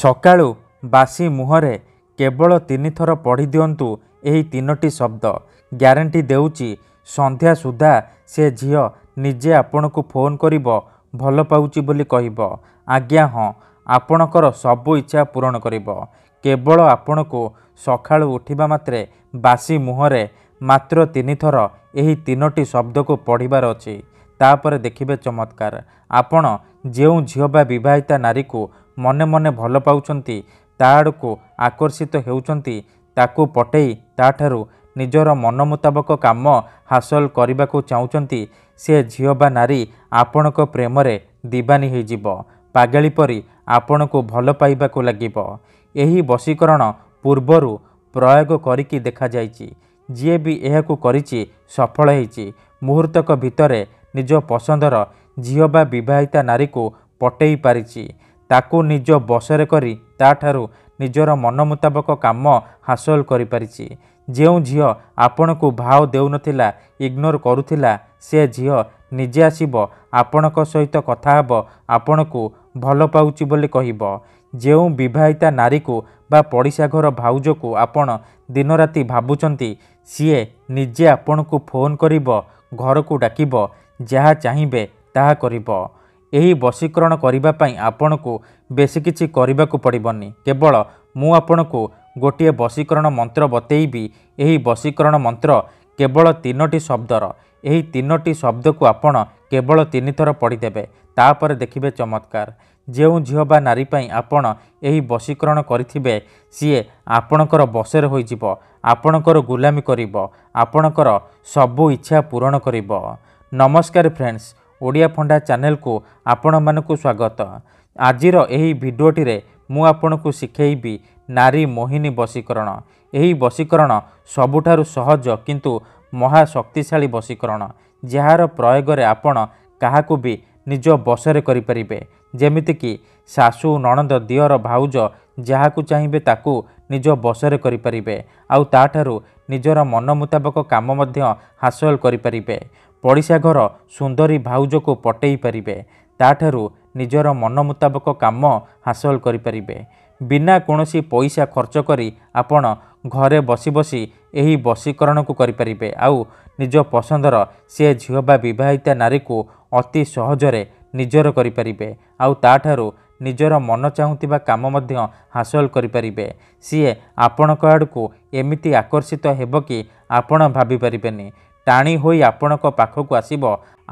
ସକାଳୁ ବାସି ମୁହଁରେ କେବଳ ତିନିଥର ପଢ଼ି ଦିଅନ୍ତୁ ଏହି ତିନୋଟି ଶବ୍ଦ ଗ୍ୟାରେଣ୍ଟି ଦେଉଛି ସନ୍ଧ୍ୟା ସୁଦ୍ଧା ସେ ଝିଅ ନିଜେ ଆପଣଙ୍କୁ ଫୋନ୍ କରିବ ଭଲ ପାଉଛି ବୋଲି କହିବ ଆଜ୍ଞା ହଁ ଆପଣଙ୍କର ସବୁ ଇଚ୍ଛା ପୂରଣ କରିବ କେବଳ ଆପଣଙ୍କୁ ସକାଳୁ ଉଠିବା ମାତ୍ରେ ବାସି ମୁହଁରେ ମାତ୍ର ତିନିଥର ଏହି ତିନୋଟି ଶବ୍ଦକୁ ପଢ଼ିବାର ଅଛି ତାପରେ ଦେଖିବେ ଚମତ୍କାର ଆପଣ ଯେଉଁ ଝିଅ ବା ବିବାହିତା ନାରୀକୁ ମନେ ମନେ ଭଲ ପାଉଛନ୍ତି ତା ଆଡ଼କୁ ଆକର୍ଷିତ ହେଉଛନ୍ତି ତାକୁ ପଟେଇ ତାଠାରୁ ନିଜର ମନ ମୁତାବକ କାମ ହାସଲ କରିବାକୁ ଚାହୁଁଛନ୍ତି ସେ ଝିଅ ବା ନାରୀ ଆପଣଙ୍କ ପ୍ରେମରେ ଦିବାନୀ ହୋଇଯିବ ପାଗେଳି ପରି ଆପଣଙ୍କୁ ଭଲ ପାଇବାକୁ ଲାଗିବ ଏହି ବଶୀକରଣ ପୂର୍ବରୁ ପ୍ରୟୋଗ କରିକି ଦେଖାଯାଇଛି ଯିଏ ବି ଏହାକୁ କରିଛି ସଫଳ ହୋଇଛି ମୁହୂର୍ତ୍ତକ ଭିତରେ ନିଜ ପସନ୍ଦର ଝିଅ ବା ବିବାହିତା ନାରୀକୁ ପଟେଇ ପାରିଛି ତାକୁ ନିଜ ବସରେ କରି ତାଠାରୁ ନିଜର ମନ ମୁତାବକ କାମ ହାସଲ କରିପାରିଛି ଯେଉଁ ଝିଅ ଆପଣଙ୍କୁ ଭାଓ ଦେଉନଥିଲା ଇଗ୍ନୋର କରୁଥିଲା ସେ ଝିଅ ନିଜେ ଆସିବ ଆପଣଙ୍କ ସହିତ କଥା ହେବ ଆପଣଙ୍କୁ ଭଲ ପାଉଛି ବୋଲି କହିବ ଯେଉଁ ବିବାହିତା ନାରୀକୁ ବା ପଡ଼ିଶା ଘର ଭାଉଜକୁ ଆପଣ ଦିନରାତି ଭାବୁଛନ୍ତି ସିଏ ନିଜେ ଆପଣଙ୍କୁ ଫୋନ୍ କରିବ ଘରକୁ ଡାକିବ ଯାହା ଚାହିଁବେ ତାହା କରିବ ଏହି ବଶୀକରଣ କରିବା ପାଇଁ ଆପଣଙ୍କୁ ବେଶୀ କିଛି କରିବାକୁ ପଡ଼ିବନି କେବଳ ମୁଁ ଆପଣଙ୍କୁ ଗୋଟିଏ ବଶୀକରଣ ମନ୍ତ୍ର ବତେଇବି ଏହି ବଶୀକରଣ ମନ୍ତ୍ର କେବଳ ତିନୋଟି ଶବ୍ଦର ଏହି ତିନୋଟି ଶବ୍ଦକୁ ଆପଣ କେବଳ ତିନିଥର ପଢ଼ିଦେବେ ତାପରେ ଦେଖିବେ ଚମତ୍କାର ଯେଉଁ ଝିଅ ବା ନାରୀ ପାଇଁ ଆପଣ ଏହି ବଶୀକରଣ କରିଥିବେ ସିଏ ଆପଣଙ୍କର ବସେରେ ହୋଇଯିବ ଆପଣଙ୍କର ଗୁଲାମୀ କରିବ ଆପଣଙ୍କର ସବୁ ଇଚ୍ଛା ପୂରଣ କରିବ ନମସ୍କାର ଫ୍ରେଣ୍ଡସ୍ ଓଡ଼ିଆ ଫଣ୍ଡା ଚ୍ୟାନେଲକୁ ଆପଣମାନଙ୍କୁ ସ୍ୱାଗତ ଆଜିର ଏହି ଭିଡ଼ିଓଟିରେ ମୁଁ ଆପଣଙ୍କୁ ଶିଖେଇବି ନାରୀ ମୋହିନୀ ବଶୀକରଣ ଏହି ବଶୀକରଣ ସବୁଠାରୁ ସହଜ କିନ୍ତୁ ମହାଶକ୍ତିଶାଳୀ ବଶୀକରଣ ଯାହାର ପ୍ରୟୋଗରେ ଆପଣ କାହାକୁ ବି ନିଜ ବଶରେ କରିପାରିବେ ଯେମିତିକି ଶାଶୁ ନଣନ୍ଦ ଦିଅର ଭାଉଜ ଯାହାକୁ ଚାହିଁବେ ତାକୁ ନିଜ ବଶରେ କରିପାରିବେ ଆଉ ତାଠାରୁ ନିଜର ମନ ମୁତାବକ କାମ ମଧ୍ୟ ହାସଲ କରିପାରିବେ ପଡ଼ିଶା ଘର ସୁନ୍ଦରୀ ଭାଉଜକୁ ପଟେଇ ପାରିବେ ତାଠାରୁ ନିଜର ମନ ମୁତାବକ କାମ ହାସଲ କରିପାରିବେ ବିନା କୌଣସି ପଇସା ଖର୍ଚ୍ଚ କରି ଆପଣ ଘରେ ବସି ବସି ଏହି ବଶୀକରଣକୁ କରିପାରିବେ ଆଉ ନିଜ ପସନ୍ଦର ସେ ଝିଅ ବା ବିବାହିତା ନାରୀକୁ ଅତି ସହଜରେ ନିଜର କରିପାରିବେ ଆଉ ତାଠାରୁ ନିଜର ମନ ଚାହୁଁଥିବା କାମ ମଧ୍ୟ ହାସଲ କରିପାରିବେ ସିଏ ଆପଣଙ୍କ ଆଡ଼କୁ ଏମିତି ଆକର୍ଷିତ ହେବ କି ଆପଣ ଭାବିପାରିବେନି ଟାଣି ହୋଇ ଆପଣଙ୍କ ପାଖକୁ ଆସିବ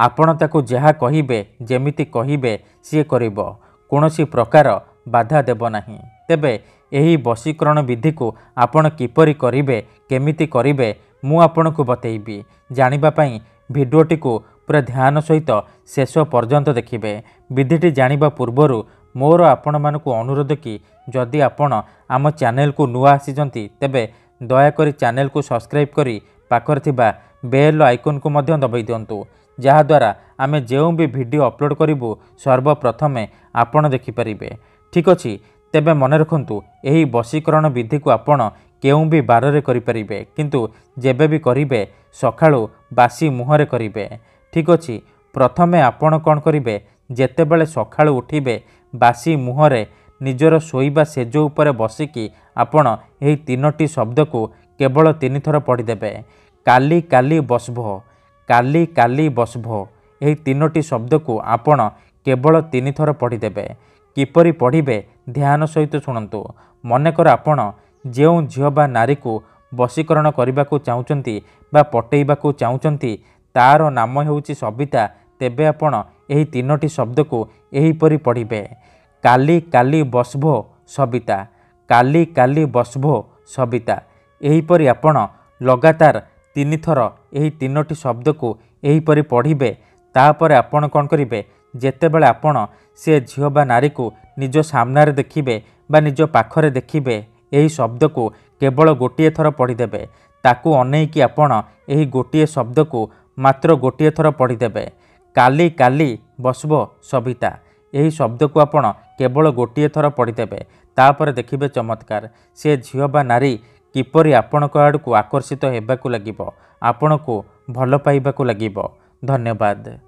ଆପଣ ତାକୁ ଯାହା କହିବେ ଯେମିତି କହିବେ ସିଏ କରିବ କୌଣସି ପ୍ରକାର ବାଧା ଦେବ ନାହିଁ ତେବେ ଏହି ବଶୀକରଣ ବିଧିକୁ ଆପଣ କିପରି କରିବେ କେମିତି କରିବେ ମୁଁ ଆପଣଙ୍କୁ ବତେଇବି ଜାଣିବା ପାଇଁ ଭିଡ଼ିଓଟିକୁ ପୁରା ଧ୍ୟାନ ସହିତ ଶେଷ ପର୍ଯ୍ୟନ୍ତ ଦେଖିବେ ବିଧିଟି ଜାଣିବା ପୂର୍ବରୁ ମୋର ଆପଣମାନଙ୍କୁ ଅନୁରୋଧ କି ଯଦି ଆପଣ ଆମ ଚ୍ୟାନେଲକୁ ନୂଆ ଆସିଛନ୍ତି ତେବେ ଦୟାକରି ଚ୍ୟାନେଲକୁ ସବସ୍କ୍ରାଇବ୍ କରି ପାଖରେ ଥିବା ବେଲ୍ ଆଇକନ୍କୁ ମଧ୍ୟ ଦବାଇ ଦିଅନ୍ତୁ ଯାହାଦ୍ୱାରା ଆମେ ଯେଉଁ ବି ଭିଡ଼ିଓ ଅପଲୋଡ଼୍ କରିବୁ ସର୍ବପ୍ରଥମେ ଆପଣ ଦେଖିପାରିବେ ଠିକ୍ ଅଛି ତେବେ ମନେ ରଖନ୍ତୁ ଏହି ବଶୀକରଣ ବିଧିକୁ ଆପଣ କେଉଁ ବି ବାରରେ କରିପାରିବେ କିନ୍ତୁ ଯେବେ ବି କରିବେ ସକାଳୁ ବାସି ମୁହଁରେ କରିବେ ଠିକ୍ ଅଛି ପ୍ରଥମେ ଆପଣ କ'ଣ କରିବେ ଯେତେବେଳେ ସକାଳୁ ଉଠିବେ ବାସି ମୁହଁରେ ନିଜର ଶୋଇବା ସେଜ ଉପରେ ବସିକି ଆପଣ ଏହି ତିନୋଟି ଶବ୍ଦକୁ କେବଳ ତିନିଥର ପଢ଼ିଦେବେ କାଲି କାଲି ବସ୍ଭ କାଲି କାଲି ବସ୍ଭ ଏହି ତିନୋଟି ଶବ୍ଦକୁ ଆପଣ କେବଳ ତିନିଥର ପଢ଼ିଦେବେ କିପରି ପଢ଼ିବେ ଧ୍ୟାନ ସହିତ ଶୁଣନ୍ତୁ ମନେକର ଆପଣ ଯେଉଁ ଝିଅ ବା ନାରୀକୁ ବଶୀକରଣ କରିବାକୁ ଚାହୁଁଛନ୍ତି ବା ପଟେଇବାକୁ ଚାହୁଁଛନ୍ତି ତାର ନାମ ହେଉଛି ସବିତା ତେବେ ଆପଣ ଏହି ତିନୋଟି ଶବ୍ଦକୁ ଏହିପରି ପଢ଼ିବେ କାଲି କାଲି ବସ୍ଭୋ ସବିତା କାଲି କାଲି ବସ୍ଭୋ ସବିତା ଏହିପରି ଆପଣ ଲଗାତାର ତିନିଥର ଏହି ତିନୋଟି ଶବ୍ଦକୁ ଏହିପରି ପଢ଼ିବେ ତାପରେ ଆପଣ କ'ଣ କରିବେ ଯେତେବେଳେ ଆପଣ ସେ ଝିଅ ବା ନାରୀକୁ ନିଜ ସାମ୍ନାରେ ଦେଖିବେ ବା ନିଜ ପାଖରେ ଦେଖିବେ ଏହି ଶବ୍ଦକୁ କେବଳ ଗୋଟିଏ ଥର ପଢ଼ିଦେବେ ତାକୁ ଅନେଇକି ଆପଣ ଏହି ଗୋଟିଏ ଶବ୍ଦକୁ ମାତ୍ର ଗୋଟିଏ ଥର ପଢ଼ିଦେବେ କାଲି କାଲି ବସବ ସବିତା ଏହି ଶବ୍ଦକୁ ଆପଣ କେବଳ ଗୋଟିଏ ଥର ପଢ଼ିଦେବେ ତାପରେ ଦେଖିବେ ଚମତ୍କାର ସେ ଝିଅ ବା ନାରୀ କିପରି ଆପଣଙ୍କ ଆଡ଼କୁ ଆକର୍ଷିତ ହେବାକୁ ଲାଗିବ ଆପଣଙ୍କୁ ଭଲ ପାଇବାକୁ ଲାଗିବ ଧନ୍ୟବାଦ